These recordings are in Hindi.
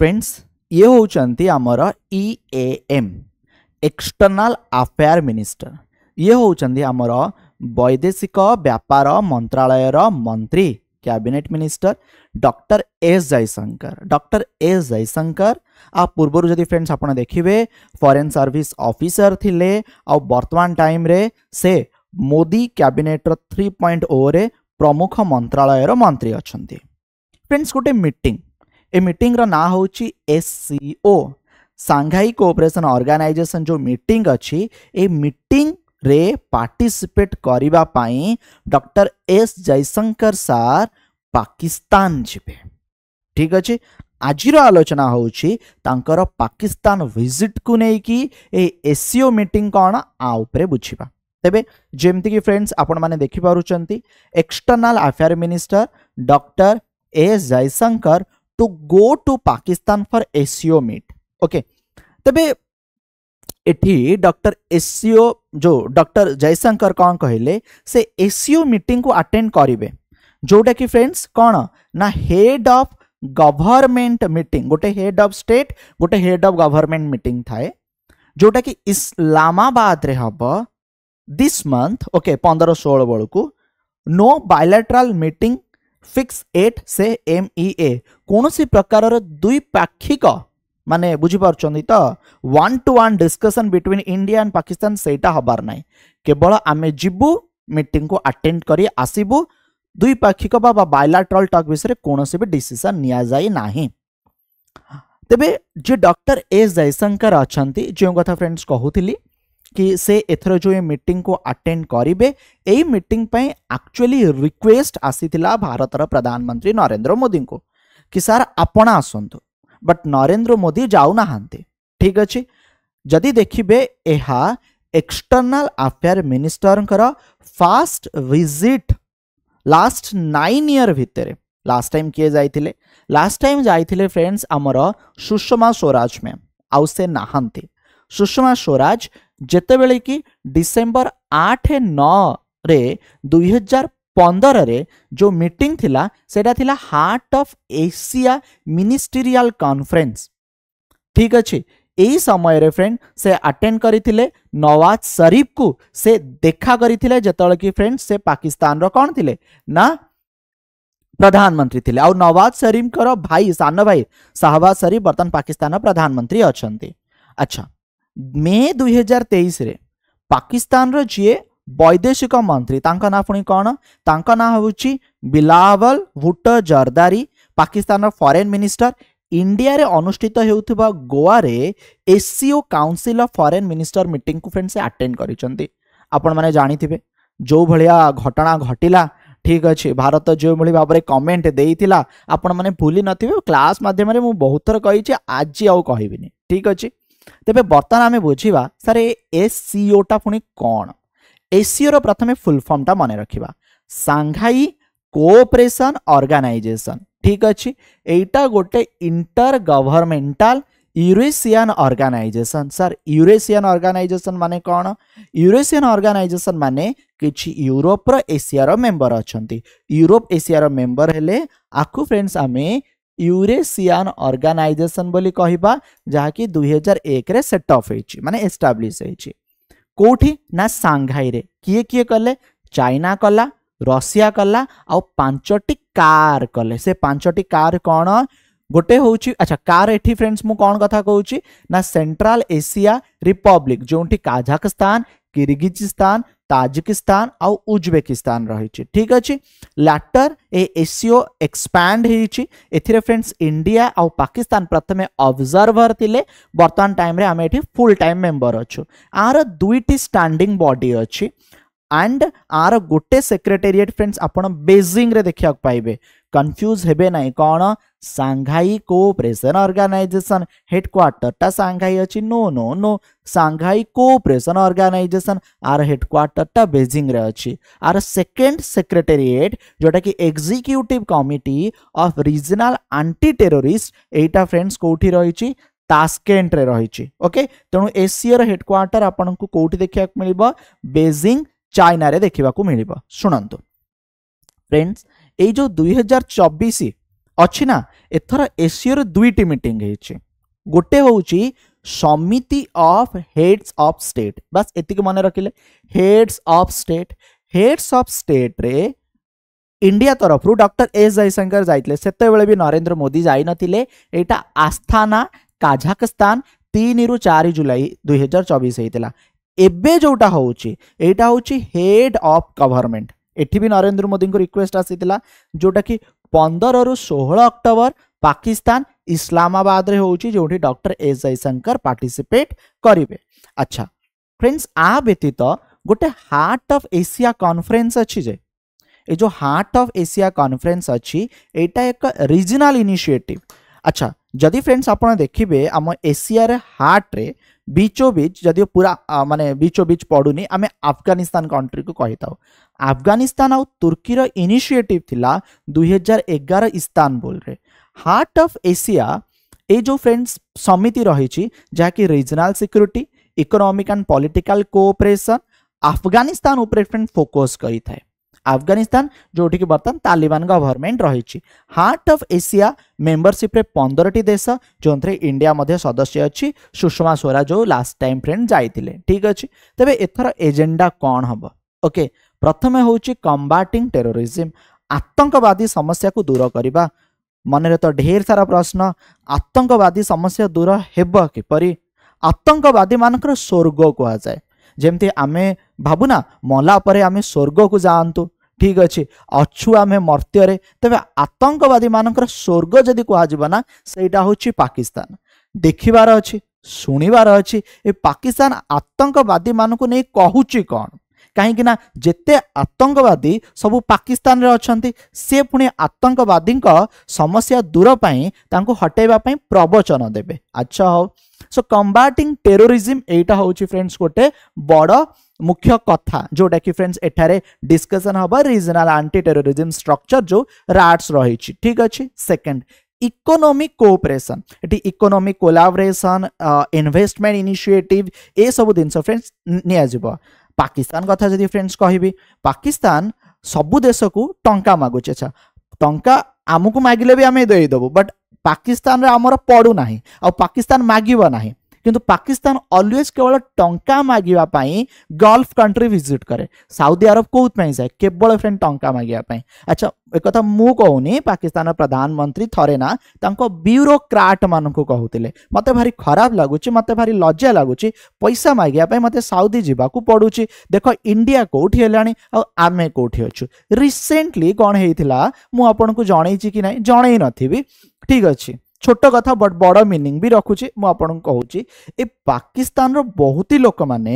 फ्रेंड्स ये होती आमर इएएम एक्सटर्नाल आफेयर मिनिस्टर ये होती आमर ବୈଦେଶିକ ବ୍ୟାପାର ମନ୍ତ୍ରାଳୟର ମନ୍ତ୍ରୀ cabinet minister doctor S Jaishankar doctor S Jaishankar ଆଉ ପୂର୍ବରୁ ଯଦି ଫ୍ରେଣ୍ଡସ୍ ଆପଣ ଦେଖିବେ ଫରେନ୍ ସର୍ଭିସ୍ ଅଫିସର ଥିଲେ ଆଉ ବର୍ତ୍ତମାନ ଟାଇମ୍ରେ ସେ ମୋଦି କ୍ୟାବିନେଟ୍ର ଥ୍ରୀ ପଏଣ୍ଟ ଓରେ ପ୍ରମୁଖ ମନ୍ତ୍ରାଳୟର ମନ୍ତ୍ରୀ ଅଛନ୍ତି ଫ୍ରେଣ୍ଡସ୍ ଗୋଟେ ମିଟିଂ मीटिंग रा ना हो एस सांघाई कोअपरेसन अर्गानाइजेसन जो मीट अच्छी ये मीटिंग रे पार्टिसिपेट करने डॉक्टर एस जयशंकर सार पाकिस्तान जी ठीक अच्छे आज आलोचना होकर पाकिस्तान विजिट को लेकिन एसीओ मीटिंग कौन आउपर बुझा तेरे जमीक फ्रेंड्स आपखिपार external affair minister doctor S Jaishankar to go to Pakistan for SEO meet. Okay. तबे एठी डॉक्टर एसीओ e जो डॉक्टर जयशंकर कौन कहले से एसीओ मीटिंग e को अटेंड करेंगे जोटा कि फ्रेंड्स कौन ना हेड ऑफ गवर्नमेंट मीटिंग गोटे हेड ऑफ स्टेट गोटे हेड ऑफ गवर्नमेंट मीटिंग थाए जोटा कि इस्लामाबाद रे हब दिस मंथ ओके पंद्रह षोल बेलू no bilateral meeting fix at ସେ ଏମ୍ ଇ ଏ କୌଣସି ପ୍ରକାରର ଦ୍ୱିପାକ୍ଷିକ ମାନେ ବୁଝିପାରୁଛନ୍ତି ତ one to one discussion between India and Pakistan ସେଇଟା ହେବାର ନାହିଁ କେବଳ ଆମେ ଯିବୁ ମିଟିଂକୁ ଆଟେଣ୍ଡ କରି ଆସିବୁ ଦ୍ୱିପାକ୍ଷିକ ବା ବାଇଲାଟ୍ରାଲ୍ ଟକ୍ ବିଷୟରେ କୌଣସି ବି ଡିସିସନ୍ ନିଆଯାଇ ନାହିଁ ତେବେ ଯିଏ ଡକ୍ଟର ଏସ୍ ଜୟଶଙ୍କର ଅଛନ୍ତି ଯେଉଁ କଥା ଫ୍ରେଣ୍ଡସ୍ କହୁଥିଲି कि से एथर जो ये मीटिंग को अटेंड करेंगे यही मीटिंग एक्चुअली रिक्वेस्ट आसी भारत प्रधानमंत्री नरेन्द्र मोदी को कि सार आपण आसतु बट नरेन्द्र मोदी जाऊना ठीक अच्छे जदि देखिए यह external affair minister first visit last nine year भितर लास्ट टाइम किए जा लास्ट टाइम जा फ्रेंड्स आमर सुषमा स्वराज मैम आउ से नहांती सुषमा स्वराज जितेबले कि डिसेम्बर आठ नौ दुई हजार पंदर जो मीटिंग थिला सेटा थिला heart of Asia ministerial conference ठीक अच्छे यही समय रे फ्रेंड से अटेंड करते नवाज शरीफ को से देखा करते जितेबले कि फ्रेंड से पाकिस्तान कौन थे ना प्रधानमंत्री थे आवाज शरीफ भाई सान भाई शाहबाज शरीफ बर्तमान पाकिस्तान प्रधानमंत्री अच्छा अच्छा ମେ ଦୁଇହଜାର ତେଇଶରେ ପାକିସ୍ତାନର ଯିଏ ବୈଦେଶିକ ମନ୍ତ୍ରୀ ତାଙ୍କ ନାଁ ପୁଣି କ'ଣ ତାଙ୍କ ନାଁ ହେଉଛି ବିଲାବଲ ଭୁଟୋ ଜର୍ଦାରୀ ପାକିସ୍ତାନର ଫରେନ୍ ମିନିଷ୍ଟର ଇଣ୍ଡିଆରେ ଅନୁଷ୍ଠିତ ହେଉଥିବା ଗୋଆରେ SCO council of foreign minister ମିଟିଂକୁ ଫ୍ରେଣ୍ଡ ସେ ଆଟେଣ୍ଡ କରିଛନ୍ତି ଆପଣମାନେ ଜାଣିଥିବେ ଯେଉଁଭଳିଆ ଘଟଣା ଘଟିଲା ଠିକ୍ ଅଛି ଭାରତ ଯେଉଁଭଳି ଭାବରେ କମେଣ୍ଟ ଦେଇଥିଲା ଆପଣମାନେ ଭୁଲି ନଥିବେ କ୍ଲାସ୍ ମାଧ୍ୟମରେ ମୁଁ ବହୁତ ଥର କହିଛି ଆଜି ଆଉ କହିବିନି ଠିକ୍ ଅଛି ତେବେ ବର୍ତ୍ତମାନ ଆମେ ବୁଝିବା ସାର୍ ଏ ଏସ୍ ସିଓଟା ପୁଣି କ'ଣ ଏସ୍ସିଓର ପ୍ରଥମେ ଫୁଲ୍ ଫର୍ମଟା ମନେ ରଖିବା ସାଙ୍ଘାଇ କୋଅପରେସନ୍ ଅର୍ଗାନାଇଜେସନ୍ ଠିକ୍ ଅଛି ଏଇଟା ଗୋଟେ intergovernmental Eurasian organization sir Eurasian organization ମାନେ କ'ଣ ୟୁରେସିଆନ୍ ଅର୍ଗାନାଇଜେସନ୍ ମାନେ କିଛି ୟୁରୋପର ଏସିଆର ମେମ୍ବର ଅଛନ୍ତି ୟୁରୋପ ଏସିଆର ମେମ୍ବର ହେଲେ ଆକୁ ଫ୍ରେଣ୍ଡସ୍ ଆମେ यूरेसीआन अर्गानाइजेसन कह जहाँकि दुईहजार एक सेटअप होने एस्टाब्लीश होती ना सांघाई किए किए कले चाइना कला रशिया कला आउ पांचटी कार कले से पांचटी कार कौन गोटे हूँ अच्छा कार ये फ्रेंड्स मुझे कौन कथा कहूँ ना सेंट्रल एशिया रिपब्लिक जो कजाकस्तान किर्गिजिस्तान ताजिकिस्तान आउ उज्बेकिस्तान रही ठीक अच्छे लाटर ए एसीओ एक्सपैंड होती फ्रेंड्स इंडिया आउ पाकिस्तान प्रथम अबजर्भर थे बर्तमान टाइम आम ये फुल टाइम मेम्बर अच्छा आर दुईट स्टाडिंग बडी अच्छी ଆଣ୍ଡ ଆର ଗୋଟେ ସେକ୍ରେଟେରିଏଟ୍ ଫ୍ରେଣ୍ଡସ୍ ଆପଣ ବେଜିଂରେ ଦେଖିବାକୁ ପାଇବେ କନଫ୍ୟୁଜ୍ ହେବେ ନାହିଁ କ'ଣ ସାଙ୍ଘାଇ କୋଅପରେସନ୍ ଅର୍ଗାନାଇଜେସନ୍ ହେଡ଼କ୍ୱାର୍ଟରଟା ସାଙ୍ଘାଇ ଅଛି no no no Shanghai cooperation organization ଆର ହେଡ଼କ୍ୱାର୍ଟରଟା ବେଜିଂରେ ଅଛି ଆର ସେକେଣ୍ଡ ସେକ୍ରେଟେରିଏଟ୍ ଯେଉଁଟାକି executive committee of regional anti terrorist ଏଇଟା ଫ୍ରେଣ୍ଡସ୍ କେଉଁଠି ରହିଛି ତାସ୍କେଣ୍ଟରେ ରହିଛି ଓକେ ତେଣୁ ଏସିଓର ହେଡ଼କ୍ୱାର୍ଟର ଆପଣଙ୍କୁ କେଉଁଠି ଦେଖିବାକୁ ମିଳିବ ବେଜିଂ ଚାଇନାରେ ଦେଖିବାକୁ ମିଳିବ ଶୁଣନ୍ତୁ ଫ୍ରେଣ୍ଡସ୍ ଏଇ ଯେଉଁ ଦୁଇ ହଜାର ଚବିଶ ଅଛି ନା ଏଥର ଏସିଓର ଦୁଇଟି ମିଟିଂ ହେଇଛି ଗୋଟେ ହେଉଛି ସମିତି ଅଫ୍ ହେଡ୍ସ ଅଫ୍ ଷ୍ଟେଟ୍ ବାସ୍ ଏତିକି ମନେ ରଖିଲେ heads of state heads of ଷ୍ଟେଟ୍ରେ ଇଣ୍ଡିଆ ତରଫରୁ ଡକ୍ଟର ଏସ୍ ଜୟଶଙ୍କର ଯାଇଥିଲେ ସେତେବେଳେ ବି ନରେନ୍ଦ୍ର ମୋଦି ଯାଇନଥିଲେ ଏଇଟା ଆସ୍ଥାନା କାଜାକସ୍ତାନ ତିନିରୁ ଚାରି ଜୁଲାଇ ଦୁଇହଜାର ଚବିଶ ହେଇଥିଲା ଏବେ ଯେଉଁଟା ହେଉଛି ଏଇଟା ହେଉଛି ହେଡ୍ ଅଫ୍ ଗଭର୍ଣ୍ଣମେଣ୍ଟ ଏଠି ବି ନରେନ୍ଦ୍ର ମୋଦିଙ୍କୁ ରିକ୍ୱେଷ୍ଟ ଆସିଥିଲା ଯେଉଁଟାକି ପନ୍ଦରରୁ ଷୋହଳ ଅକ୍ଟୋବର ପାକିସ୍ତାନ ଇସଲାମାବାଦରେ ହେଉଛି ଯେଉଁଠି ଡକ୍ଟର ଏସ୍ ଜୟଶଙ୍କର ପାର୍ଟିସିପେଟ୍ କରିବେ ଆଚ୍ଛା ଫ୍ରେଣ୍ଡସ୍ ଆ ବ୍ୟତୀତ ଗୋଟେ ହାର୍ଟ ଅଫ୍ ଏସିଆ କନଫରେନ୍ସ ଅଛି ଯେ ଏ ଯେଉଁ ହାର୍ଟ ଅଫ୍ ଏସିଆ କନଫରେନ୍ସ ଅଛି ଏଇଟା ଏକ ରିଜନାଲ୍ ଇନିସିଏଟିଭ୍ ଆଚ୍ଛା ଯଦି ଫ୍ରେଣ୍ଡସ୍ ଆପଣ ଦେଖିବେ ଆମ ଏସିଆର ହାର୍ଟରେ बीचो बीच जदि पूरा मानने बीचो बीच पड़ूनी आम आफगानिस्तान कंट्री को कही था आफगानिस्तान आउ तुर्कीर इनिशिएटिव थिला 2011 इस्तानबुल रे हार्ट ऑफ एशिया ए जो फ्रेंड्स समिति रही जहाँकि regional security economic and political cooperation Afghanistan उपरे फ्रेंड फोकस करें अफगानिस्तान जोटिक बर्तन तालिबान हार्ट गभर्मेन्ट रह मेम्बरसिप पन्ध्र टी देश इन्डिया सदस्य अहिले सुषमा स्वराज जो लास्ट टाइम फ्रेंड ठीक फ्रेन्ड जाइछ तथर एजेंडा कन् हे ओके प्रथमे हौ कम्बाङ टेरोरिम आतङ्कवादी समस्याको दूरक मन र त सारा प्रश्न आतङ्कवादी समस्या दूर हे किपरि आतङ्कवादी म स्वर्ग कु ଯେମିତି ଆମେ ଭାବୁନା ମଲା ପରେ ଆମେ ସ୍ୱର୍ଗକୁ ଯାଆନ୍ତୁ ଠିକ୍ ଅଛି ଅଛୁ ଆମେ ମର୍ତ୍ତ୍ୟରେ ତେବେ ଆତଙ୍କବାଦୀମାନଙ୍କର ସ୍ୱର୍ଗ ଯଦି କୁହାଯିବ ନା ସେଇଟା ହେଉଛି ପାକିସ୍ତାନ ଦେଖିବାର ଅଛି ଶୁଣିବାର ଅଛି ଏ ପାକିସ୍ତାନ ଆତଙ୍କବାଦୀମାନଙ୍କୁ ନେଇ କହୁଛି କ'ଣ କାହିଁକି ନା ଯେତେ ଆତଙ୍କବାଦୀ ସବୁ ପାକିସ୍ତାନରେ ଅଛନ୍ତି ସେ ପୁଣି ଆତଙ୍କବାଦୀଙ୍କ ସମସ୍ୟା ଦୂର ପାଇଁ ତାଙ୍କୁ ହଟାଇବା ପାଇଁ ପ୍ରବଚନ ଦେବେ ଆଚ୍ଛା ହଉ सो कम्बाटिंग ଟେରୋରିଜିମ୍ ଏଇଟା ହେଉଛି ଫ୍ରେଣ୍ଡସ୍ ଗୋଟେ ବଡ଼ ମୁଖ୍ୟ କଥା ଯେଉଁଟାକି ଫ୍ରେଣ୍ଡସ୍ ଏଠାରେ ଡିସ୍କସନ୍ ହେବ ରିଜନାଲ୍ ଆଣ୍ଟି ଟେରୋରିଜିମ୍ ଷ୍ଟ୍ରକ୍ଚର ଯେଉଁ ରାଟ୍ସ ରହିଛି ଠିକ୍ ଅଛି ସେକେଣ୍ଡ इकोनोमिक कोअपरेसन ଏଠି ଇକୋନୋମିକ କୋଲାବରେସନ ଇନଭେଷ୍ଟମେଣ୍ଟ ଇନିସିଏଟିଭ ଏସବୁ ଜିନିଷ ଫ୍ରେଣ୍ଡସ୍ ନିଆଯିବ ପାକିସ୍ତାନ କଥା ଯଦି ଫ୍ରେଣ୍ଡସ୍ କହିବି ପାକିସ୍ତାନ ସବୁ ଦେଶକୁ ଟଙ୍କା ମାଗୁଛି ଆଚ୍ଛା ଟଙ୍କା ଆମକୁ ମାଗିଲେ ବି ଆମେ ଦେଇଦେବୁ ବଟ୍ ପାକିସ୍ତାନରେ ଆମର ପଡ଼ୁନାହିଁ ଆଉ ପାକିସ୍ତାନ ମାଗିବ ନାହିଁ କିନ୍ତୁ ପାକିସ୍ତାନ ଅଲୱେଜ କେବଳ ଟଙ୍କା ମାଗିବା ପାଇଁ ଗଲ୍ଫ କଣ୍ଟ୍ରି ଭିଜିଟ୍ କରେ ସାଉଦି ଆରବ କୋଉଥିପାଇଁ ଯାଏ କେବଳ ଫ୍ରେଣ୍ଡ ଟଙ୍କା ମାଗିବା ପାଇଁ ଆଚ୍ଛା ଏକଥା ମୁଁ କହୁନି ପାକିସ୍ତାନର ପ୍ରଧାନମନ୍ତ୍ରୀ ଥରେ ନା ତାଙ୍କ ବ୍ୟୁରୋକ୍ରାଟ ମାନଙ୍କୁ କହୁଥିଲେ ମୋତେ ଭାରି ଖରାପ ଲାଗୁଛି ମୋତେ ଭାରି ଲଜ୍ଜା ଲାଗୁଛି ପଇସା ମାଗିବା ପାଇଁ ମୋତେ ସାଉଦି ଯିବାକୁ ପଡ଼ୁଛି ଦେଖ ଇଣ୍ଡିଆ କୋଉଠି ହେଲାଣି ଆଉ ଆମେ କୋଉଠି ଅଛୁ ରିସେଣ୍ଟଲି କ'ଣ ହେଇଥିଲା ମୁଁ ଆପଣଙ୍କୁ ଜଣେଇଛି କି ନାହିଁ ଜଣେଇ ନଥିବି ଠିକ୍ ଅଛି ছোট কথা বট বড় মিନିଂ ବି ରଖୁଛି ମୁଁ ଆପଣଙ୍କୁ କହୁଛି ଏ ପାକିସ୍ତାନର ବହୁତ ଲୋକମାନେ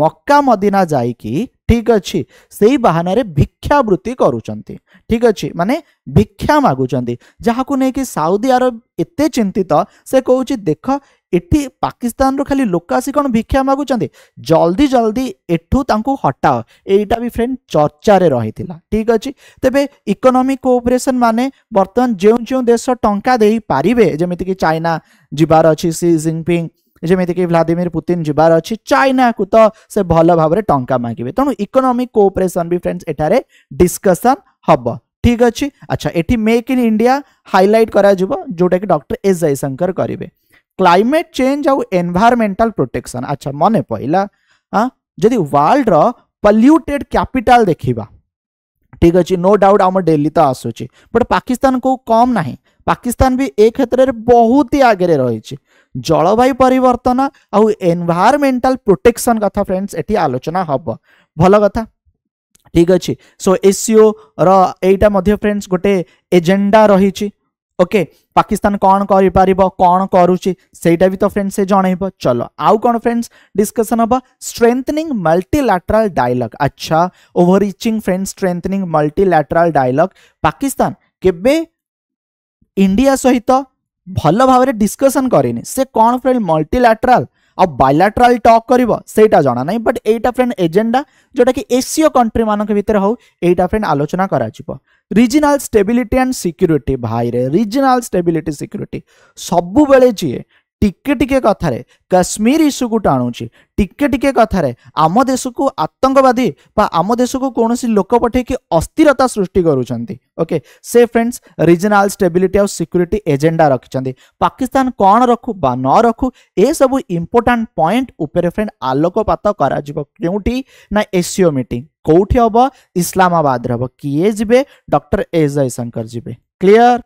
ମକା ମଦିନା ଯାଇକି ଠିକ୍ ଅଛି ସେଇ ବାହାନାରେ ଭିକ୍ଷାବୃତ୍ତି କରୁଛନ୍ତି ଠିକ୍ ଅଛି ମାନେ ଭିକ୍ଷା ମାଗୁଛନ୍ତି ଯାହାକୁ ନେଇକି ସାଉଦି ଆରବ ଏତେ ଚିନ୍ତିତ ସେ କହୁଛି ଦେଖ ଏଠି ପାକିସ୍ତାନରୁ ଖାଲି ଲୋକ ଆସି କ'ଣ ଭିକ୍ଷା ମାଗୁଛନ୍ତି ଜଲ୍ଦି ଜଲ୍ଦି ଏଠୁ ତାଙ୍କୁ ହଟାଅ ଏଇଟା ବି ଫ୍ରେଣ୍ଡ ଚର୍ଚ୍ଚାରେ ରହିଥିଲା ଠିକ୍ ଅଛି ତେବେ ଇକୋନୋମିକ୍ କୋଅପରେସନ୍ ମାନେ ବର୍ତ୍ତମାନ ଯେଉଁ ଯେଉଁ ଦେଶ ଟଙ୍କା ଦେଇପାରିବେ ଯେମିତିକି ଚାଇନା ଯିବାର ଅଛି ସି ଜିନପିଙ୍ଗ ଯେମିତିକି ଭ୍ଲାଦିମିର ପୁତିନ ଯିବାର ଅଛି ଚାଇନାକୁ ତ ସେ ଭଲ ଭାବରେ ଟଙ୍କା ମାଗିବେ ତେଣୁ ଇକୋନୋମିକ୍ କୋଅପରେସନ୍ ବି ଫ୍ରେଣ୍ଡସ୍ ଏଠାରେ ଡିସ୍କସନ୍ ହେବ ଠିକ୍ ଅଛି ଆଚ୍ଛା ଏଠି ମେକ୍ ଇନ୍ ଇଣ୍ଡିଆ ହାଇଲାଇଟ୍ କରାଯିବ ଯେଉଁଟାକି ଡକ୍ଟର ଏସ୍ ଜୟଶଙ୍କର କରିବେ क्लैमेट चेंज आनभारमेंटाल प्रोटेक्शन अच्छा मन पड़ा हाँ जदि वर्ल्ड रल्युटेड कैपिटाल देखा ठीक अच्छे नो डाउट आम डेली तो आसूची बट पाकिस्तान को कम ना पाकिस्तान भी एक क्षेत्र में बहुत ही आगे रही जलवायु पर आउ प्रोटेक्शन कथा फ्रेंड्स एटी आलोचना हम भल कथा ठीक अच्छे सो एसीओ रहा फ्रेंड्स गोटे एजेंडा रही ओके पाकिस्तान कौन कर तो फ्रेंड्स से जन चलो आउ कौन फ्रेंड्स डिस्कसन हम स्ट्रेथनिंग मल्टिलैटरल डायलॉग अच्छा overarching friends strengthening multilateral dialogue Pakistan केबे इंडिया सहित भल भाव डिस्कसन करनी से कौन फ्रेंड मल्टिलैटरल ଆଉ ବାଇଲାଟ୍ରାଲ ଟକ୍ କରିବ ସେଇଟା ଜଣା ନାହିଁ ବଟ୍ ଏଇଟା ଫ୍ରେଣ୍ଡ ଏଜେଣ୍ଡା ଯେଉଁଟାକି ଏସୀୟ କଣ୍ଟ୍ରିମାନଙ୍କ ଭିତରେ ହଉ ଏଇଟା ଫ୍ରେଣ୍ଡ ଆଲୋଚନା କରାଯିବ ରିଜିନାଲ ଷ୍ଟେବିଲିଟି ଆଣ୍ଡ ସିକ୍ୟୁରିଟି ଭାଇରେ ରିଜିନାଲ ଷ୍ଟେବିଲିଟି ସିକ୍ୟୁରିଟି ସବୁବେଳେ ଯିଏ টিকে টিকে কথার কাশ্মীর ইস্যুকু টাণুছি টিকে টিকে কথার আম দেশকু আতঙ্কবাদী বা আম দেশকু কৌশি লোক পঠাইকি অস্থিরতা সৃষ্টি করুছেন ওকে সে ফ্রেন্ডস রিজনাল স্টেবিলিটি আউ সিকুরিটি এজেন্ডা রাখিছেন পাকিস্তান কণ রখু বা ন রখু এসবু ইম্পর্টাট পয়েন্ট উপরে ফ্রেন্ড আলোকপাত করা কেউটি না এসিও মিটিং কোটি হব ইসলামাবাদ হব কিয়ে যাবে ডক্টর এ জয়শঙ্কর যাবে ক্লিয়ার